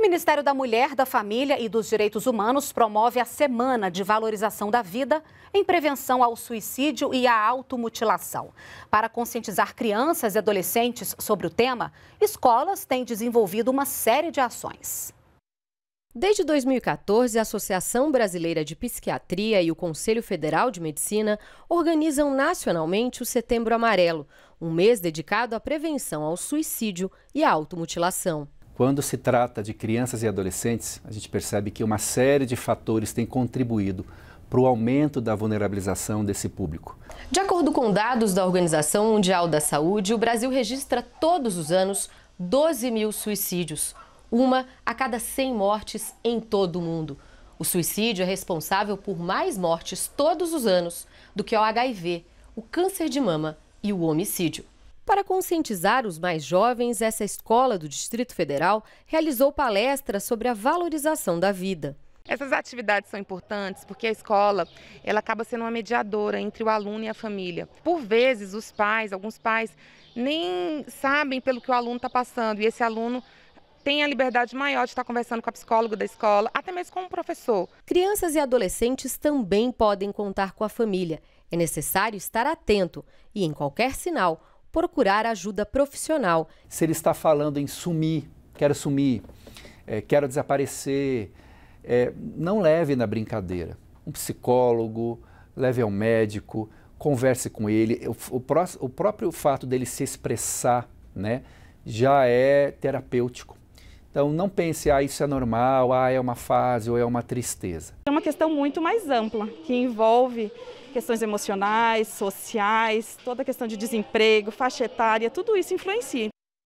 O Ministério da Mulher, da Família e dos Direitos Humanos promove a Semana de Valorização da Vida em prevenção ao suicídio e à automutilação. Para conscientizar crianças e adolescentes sobre o tema, escolas têm desenvolvido uma série de ações. Desde 2014, a Associação Brasileira de Psiquiatria e o Conselho Federal de Medicina organizam nacionalmente o Setembro Amarelo, um mês dedicado à prevenção ao suicídio e à automutilação. Quando se trata de crianças e adolescentes, a gente percebe que uma série de fatores tem contribuído para o aumento da vulnerabilização desse público. De acordo com dados da Organização Mundial da Saúde, o Brasil registra todos os anos 12 mil suicídios, uma a cada 100 mortes em todo o mundo. O suicídio é responsável por mais mortes todos os anos do que o HIV, o câncer de mama e o homicídio. Para conscientizar os mais jovens, essa escola do Distrito Federal realizou palestras sobre a valorização da vida. Essas atividades são importantes porque a escola ela acaba sendo uma mediadora entre o aluno e a família. Por vezes, os pais, alguns pais, nem sabem pelo que o aluno está passando e esse aluno tem a liberdade maior de estar tá conversando com a psicóloga da escola, até mesmo com o professor. Crianças e adolescentes também podem contar com a família. É necessário estar atento e, em qualquer sinal, procurar ajuda profissional. Se ele está falando em sumir, quero sumir, é, quero desaparecer, é, não leve na brincadeira. Um psicólogo, leve ao médico, converse com ele. O, o, pró o próprio fato dele se expressar né, já é terapêutico. Então não pense, ah, isso é normal, ah, é uma fase ou é uma tristeza uma questão muito mais ampla, que envolve questões emocionais, sociais, toda a questão de desemprego, faixa etária, tudo isso influencia.